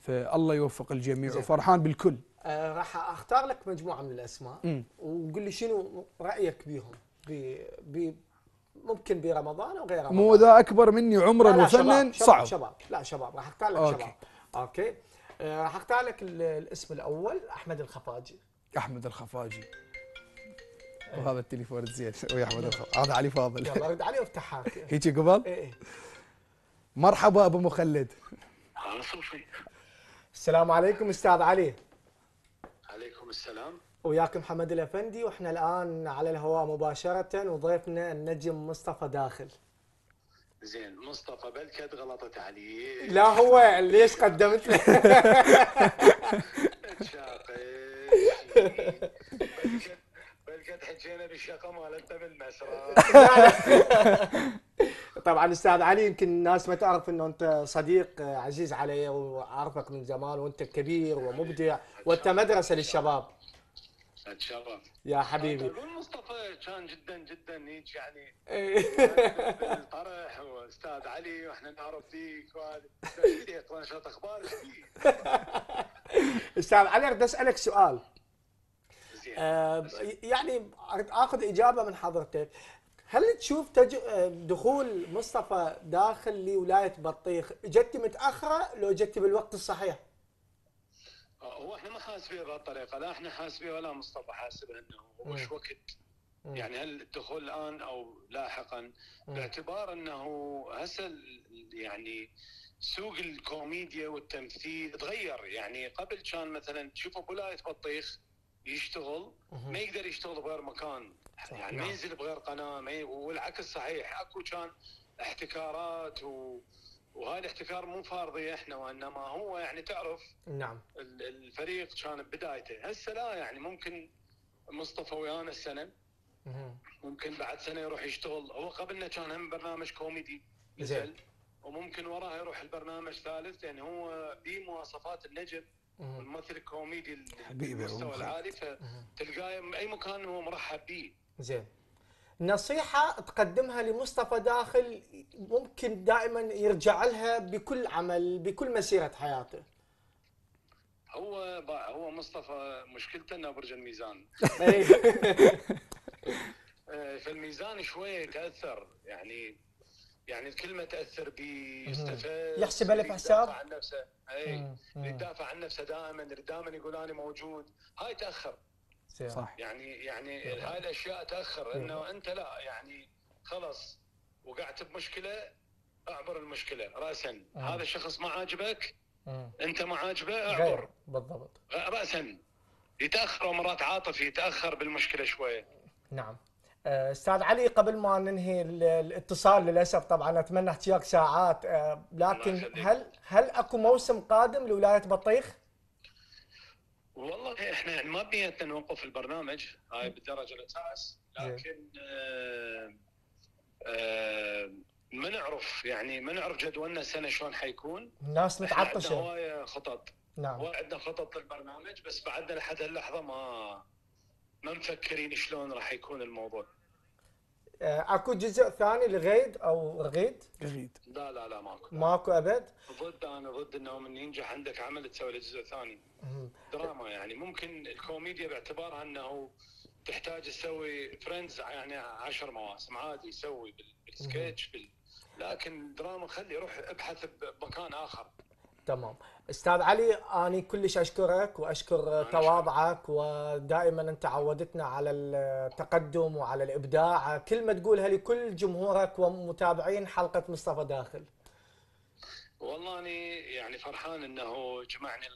فالله يوفق الجميع وفرحان بالكل أه راح اختار لك مجموعه من الاسماء وقول لي شنو رايك بيهم بي بي ممكن برمضان او غير رمضان مو ذا اكبر مني عمرا وفنا صعب شباب لا شباب راح اختار لك أوكي. شباب اوكي اختار آه، لك الاسم الاول احمد الخفاجي احمد الخفاجي إيه. وهذا التليفون زين ويا احمد الخفاجي هذا علي فاضل يلا رد علي وافتحها [laughs] هيك قبل؟ إيه، إيه. مرحبا ابو مخلد السلام عليكم استاذ علي عليكم السلام وياك محمد الافندي واحنا الان على الهواء مباشره وضيفنا النجم مصطفى داخل زين مصطفى بلكت غلطت عليه لا هو ليش قدمت له [laughs] بلكت حجينا بالشقه مالتنا بالمسرح طبعا استاذ علي يمكن الناس ما تعرف انه انت صديق عزيز علي واعرفك من زمان وانت كبير ومبدع وانت مدرسه للشباب اتشرف يا حبيبي تقولون مصطفى كان جدا جدا هيك يعني إيه. [laughs] طرح واستاذ علي واحنا نعرف فيك وهذا نشرة اخبار [laughs] استاذ علي بدي اسالك سؤال آه، يعني اريد اخذ اجابه من حضرتك هل تشوف تج... آه، دخول مصطفى داخل لولايه بطيخ جت متاخره لو جت بالوقت الصحيح؟ آه، هو احنا ما حاسبين بهالطريقه لا احنا حاسبين ولا مصطفى حاسب انه وش وقت يعني هل الدخول الان او لاحقا باعتبار انه هسه يعني سوق الكوميديا والتمثيل تغير يعني قبل كان مثلا تشوف ابو لايت بطيخ يشتغل ما يقدر يشتغل بغير مكان يعني ما نعم. ينزل بغير قناه والعكس صحيح اكو كان احتكارات و وهذا الاحتفال مو فارضي احنا وانما هو يعني تعرف نعم الفريق كان بدايته هسه لا يعني ممكن مصطفى ويانا السنه ممكن بعد سنه يروح يشتغل هو قبلنا كان هم برنامج كوميدي زين وممكن وراها يروح البرنامج ثالث يعني هو بمواصفات النجم والممثل الكوميدي المستوى العالي فتلقاه اي مكان هو مرحب به زين نصيحة تقدمها لمصطفى داخل ممكن دائما يرجع لها بكل عمل بكل مسيرة حياته هو هو مصطفى مشكلته انه برج الميزان [laughs] آه، فالميزان شوية تأثر يعني يعني الكلمة تأثر بي يستفز يحسب الف حساب حساب عن نفسه اي يدافع عن نفسه دائما دائما يقول انا موجود هاي تأخر صح, صح. يعني يعني هاي الاشياء تاخر انه انت لا يعني خلص وقعت بمشكله اعبر المشكله راسا آه. هذا الشخص ما عاجبك آه. انت ما عاجبه اعبر بالضبط راسا يتاخر مرات عاطفي يتاخر بالمشكله شويه نعم آه، استاذ علي قبل ما ننهي الاتصال للاسف طبعا اتمنى احتياج ساعات آه، لكن هل هل اكو موسم قادم لولايه بطيخ؟ والله احنا ما بنيتنا نوقف البرنامج هاي بالدرجه الاساس إيه. لكن آه، آه، ما نعرف يعني ما نعرف جدولنا السنه شلون حيكون الناس متعطشه عندنا هوايه خطط نعم وعندنا خطط للبرنامج بس بعدنا لحد هاللحظه ما ما مفكرين شلون راح يكون الموضوع آه، اكو جزء ثاني لغيد او رغيد؟ رغيد لا لا لا ماكو ماكو ابد؟ ضد انا ضد انه من ينجح عندك عمل تسوي له جزء ثاني دراما يعني ممكن الكوميديا باعتبارها انه تحتاج تسوي فريندز يعني عشر مواسم عادي يسوي بالسكتش بال... لكن دراما خلي روح ابحث بمكان اخر تمام استاذ علي اني كلش اشكرك واشكر تواضعك ودائما انت عودتنا على التقدم وعلى الابداع كلمه تقولها لكل جمهورك ومتابعين حلقه مصطفى داخل والله اني يعني فرحان انه جمعني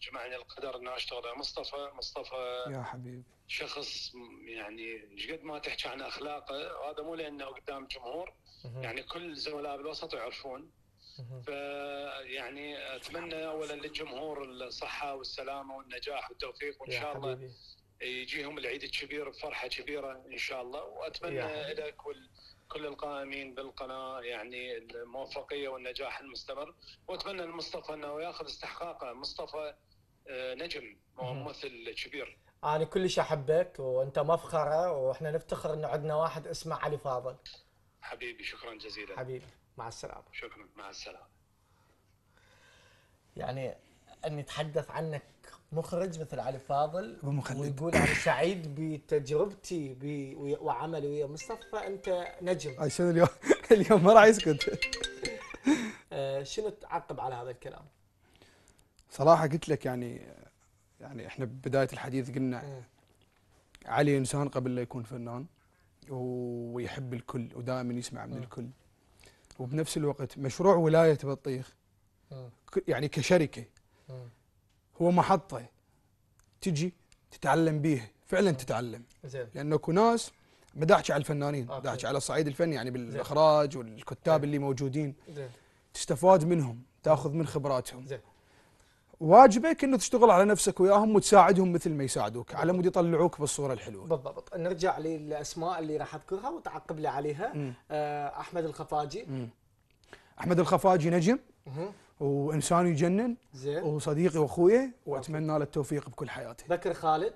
جمعني القدر ان اشتغل مع مصطفى مصطفى يا حبيبي شخص يعني ايش قد ما تحكي عن اخلاقه هذا مو لانه قدام جمهور يعني كل زملاء بالوسط يعرفون فيعني اتمنى اولا للجمهور الصحه والسلامه والنجاح والتوفيق وان شاء الله يجيهم العيد الكبير بفرحه كبيره ان شاء الله واتمنى لك وال كل القائمين بالقناه يعني الموفقيه والنجاح المستمر واتمنى لمصطفى انه ياخذ استحقاقه مصطفى آه، نجم وممثل كبير انا كلش احبك وانت مفخره واحنا نفتخر انه عندنا واحد اسمه علي فاضل حبيبي شكرا جزيلا حبيبي مع السلامة شكرا مع السلامة يعني أن يتحدث عنك مخرج مثل علي فاضل ويقول أنا سعيد بتجربتي وعملي ويا مصطفى أنت نجم شنو اليوم [laughs] اليوم ما راح يسكت [laughs] آه، شنو تعقب على هذا الكلام؟ صراحة قلت لك يعني يعني احنا ببداية الحديث قلنا علي إنسان قبل لا يكون فنان ويحب الكل ودائما يسمع من الكل وبنفس الوقت مشروع ولايه بطيخ آه. يعني كشركه آه. هو محطه تجي تتعلم بيها فعلا آه. تتعلم زين لان اكو ناس بدي احكي على الفنانين بدي احكي على الصعيد الفني يعني بالاخراج والكتاب إيه. اللي موجودين زين تستفاد منهم تاخذ من خبراتهم زين واجبك انه تشتغل على نفسك وياهم وتساعدهم مثل ما يساعدوك على مود يطلعوك بالصوره الحلوه. بالضبط، نرجع للاسماء اللي راح اذكرها وتعقب لي عليها مم. آه، احمد الخفاجي مم. احمد الخفاجي نجم مم. وانسان يجنن زين وصديقي واخوي واتمنى له التوفيق بكل حياتي. بكر خالد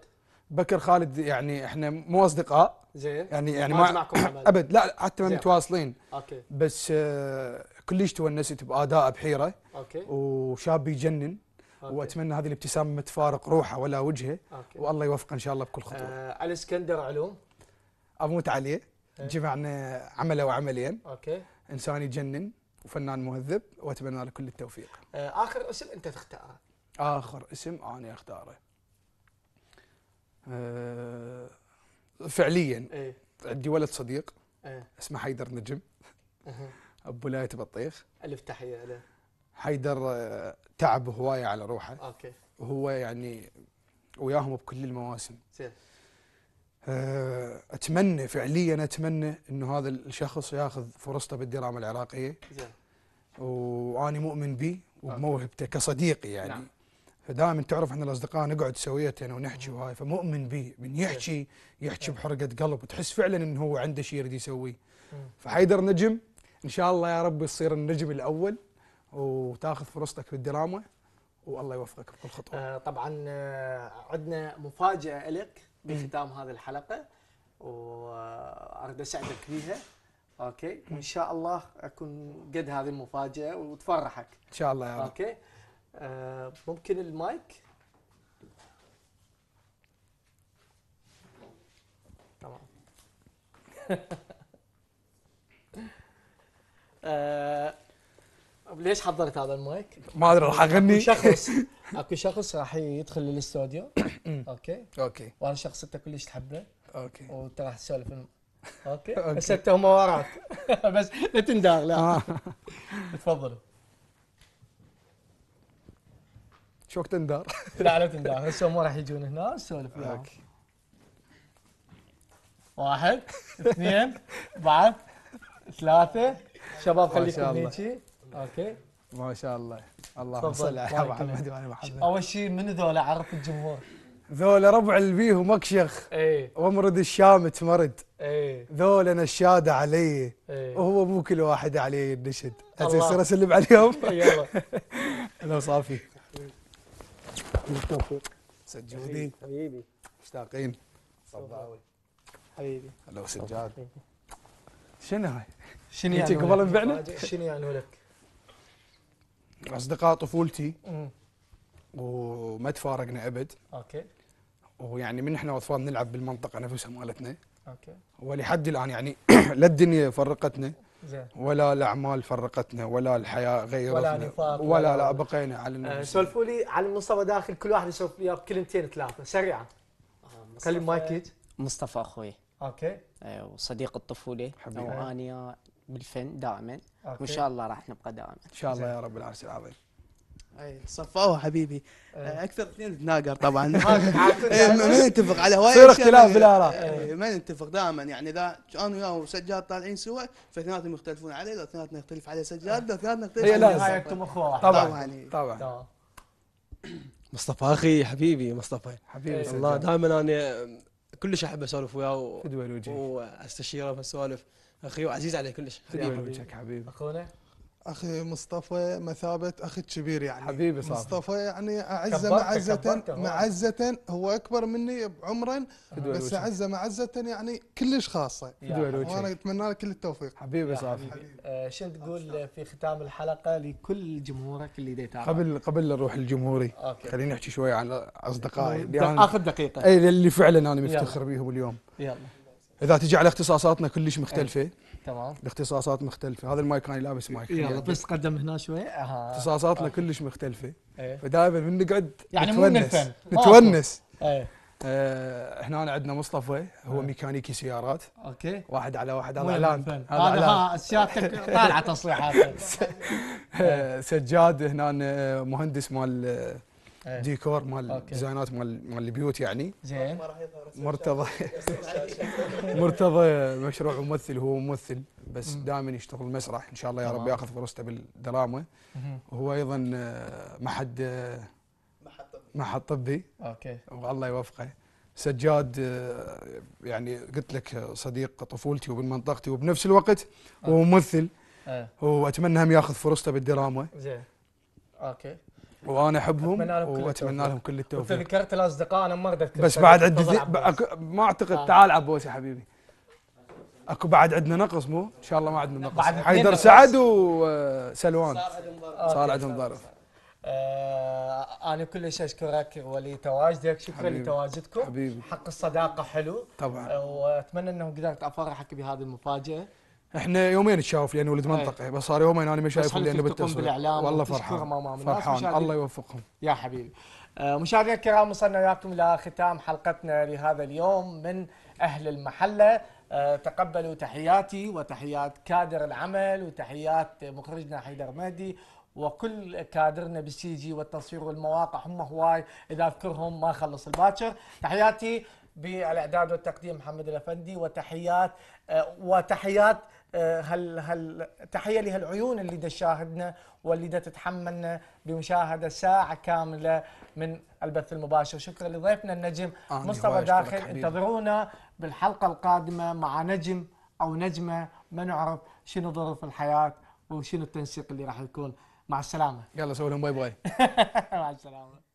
بكر خالد يعني احنا مو اصدقاء زين يعني يعني ما [coughs] ابد لا حتى ما متواصلين اوكي بس آه كلش تونست بادائه بحيره اوكي وشاب يجنن أوكي. واتمنى هذه الابتسامه ما تفارق روحه ولا وجهه أوكي. والله يوفقه ان شاء الله بكل خطوه آه اسكندر علوم اموت عليه إيه. جمعنا عمله وعملين اوكي انسان يجنن وفنان مهذب واتمنى له كل التوفيق آه اخر اسم انت تختاره اخر اسم انا اختاره آه فعليا إيه؟ عندي ولد صديق إيه؟ اسمه حيدر نجم أه. ولايه بطيخ الف تحيه له حيدر آه، تعب هوايه على روحه اوكي وهو يعني وياهم بكل المواسم زين آه، اتمنى فعليا اتمنى انه هذا الشخص ياخذ فرصته بالدراما العراقيه زين واني مؤمن به وبموهبته كصديقي يعني نعم. فدائما تعرف احنا الاصدقاء نقعد سويتنا ونحكي وهاي فمؤمن به من يحكي يحكي بحرقه قلب وتحس فعلا انه هو عنده شيء يريد يسويه فحيدر نجم ان شاء الله يا رب يصير النجم الاول وتاخذ فرصتك في الدراما والله يوفقك بكل خطوه. آه طبعا آه، عندنا مفاجاه لك بختام هذه الحلقه واريد اسعدك بها اوكي وان شاء الله اكون قد هذه المفاجاه وتفرحك. ان شاء الله يا رب. اوكي آه ممكن المايك تمام [laughs] آه ليش حضرت هذا المايك؟ ما ادري راح اغني اكو شخص [laughs] اكو شخص راح يدخل الاستوديو [coughs] اوكي اوكي وانا شخص انت كلش تحبه اوكي وانت راح تسولف اوكي بس انت هم وراك [laughs] بس لا تندار لا آه. [laughs] تفضل وقت تندار لا لا تندار هسه هم راح يجون هنا نسولف اوكي واحد اثنين بعد ثلاثة شباب خليكم هيجي اوكي ما شاء الله اللهم صل على محمد وعلى محمد اول شيء من ذولا عرف الجمهور ذولا ربع اللي بيه مكشخ ايه ومرد الشام تمرد ايه ذولا نشادة علي ايه وهو مو كل واحد عليه النشد حتى يصير اسلم عليهم [laughs] يلا لو صافي سجودي حبيبي مشتاقين صباوي حبيبي هلا سجاد شنو هاي؟ شنو يعني قبل نبيعنا؟ شنو يعني لك؟ اصدقاء طفولتي وما تفارقنا ابد اوكي ويعني من احنا واطفال نلعب بالمنطقه نفسها مالتنا اوكي ولحد الان يعني [clears throat] لا الدنيا فرقتنا زين ولا الاعمال فرقتنا ولا الحياه غيرتنا ولا نفاق ولا, ولا لا بقينا على آه، النفس سولفوا لي على المصطفى داخل كل واحد يسولف وياه بكلمتين ثلاثه سريعا آه، كلم مايك مصطفى اخوي اوكي وصديق أيوه، الطفوله واني بالفن دائما وان شاء الله راح نبقى دائما ان شاء الله يا رب العرش العظيم اي صفاوه حبيبي إيه. إيه، اكثر اثنين تناقر طبعا [laughs] إيه، ما نتفق على هواي يصير اختلاف بالاراء ما نتفق دائما يعني اذا انا وياه وسجاد طالعين سوا فاثنيناتهم يختلفون علي لو اثنيناتنا نختلف على سجاد لو اثنيناتنا نختلف على لا اخوه طبعا يعني. طبعا مصطفى اخي حبيبي مصطفى حبيبي الله دائما انا كلش احب اسولف وياه واستشيره في السوالف اخي وعزيز علي كلش حبيبي حبيبي اخونا اخي مصطفى مثابه اخي الكبير يعني حبيبي صافي مصطفى يعني اعزه معزه معزه هو اكبر مني بعمرا بس اعزه معزه يعني كلش خاصه يعني وانا اتمنى له كل التوفيق حبيبي صافي آه، شو شنو تقول في ختام الحلقه لكل جمهورك اللي ديتابع قبل قبل لا نروح الجمهوري خليني احكي شويه على اصدقائي يعني اخر دقيقه اي اللي فعلا انا مفتخر بيهم اليوم يلا اذا تجي على اختصاصاتنا كلش مختلفه إيه، تمام الاختصاصات مختلفه هذا المايك كان لابس مايك يلا بس قدم هنا شوي اها اختصاصاتنا كلش مختلفه إيه. فدائما من نقعد يعني الفن نتونس ايه آه هنا عندنا مصطفى هو إيه. ميكانيكي سيارات اوكي واحد على واحد هذا اعلان هذا سيارتك طالعه تصريحات [laughs] آه، سجاد هنا آه، مهندس مال آه، إيه. ديكور مال ديزاينات مال مال البيوت يعني زين مرتضى مرتضى مشروع ممثل هو ممثل بس دائما يشتغل مسرح ان شاء الله يا رب ياخذ فرصته بالدراما وهو ايضا آه، محد آه، محد طبي اوكي والله يوفقه سجاد آه، يعني قلت لك صديق طفولتي ومن منطقتي وبنفس الوقت هو ممثل واتمنى هم ياخذ فرصته بالدراما زين اوكي وانا احبهم واتمنى لهم كل التوفيق ذكرت الاصدقاء انا ما قدرت بس بعد عندي ما اعتقد آه. تعال عبوس يا حبيبي اكو بعد عندنا نقص مو ان شاء الله ما عندنا نقص حيدر سعد وسلوان صار عندهم ظرف آه انا كلش اشكرك ولتواجدك شكرا لتواجدكم حبيبي حق الصداقه حلو طبعا واتمنى انه قدرت افرحك بهذه المفاجاه احنا يومين تشاوف لان ولد منطقه إيه. بس صار يومين انا ما شايفهم لانه بالتصوير بالاعلام والله فرحان فرحان الله يوفقهم يا حبيبي آه، مشاهدينا الكرام وصلنا وياكم الى ختام حلقتنا لهذا اليوم من اهل المحله آه، تقبلوا تحياتي وتحيات كادر العمل وتحيات مخرجنا حيدر مهدي وكل كادرنا بالسي جي والتصوير والمواقع هم هواي اذا اذكرهم ما خلص الباكر تحياتي بالاعداد والتقديم محمد الافندي وتحيات آه، وتحيات هال آه، هال تحيه لهالعيون اللي دا تشاهدنا واللي دا تتحملنا بمشاهده ساعه كامله من البث المباشر شكرا لضيفنا النجم مصطفى داخل انتظرونا بالحلقه القادمه مع نجم او نجمه ما نعرف شنو ظروف الحياه وشنو التنسيق اللي راح يكون مع السلامه يلا سوي لهم باي باي [laughs] مع السلامه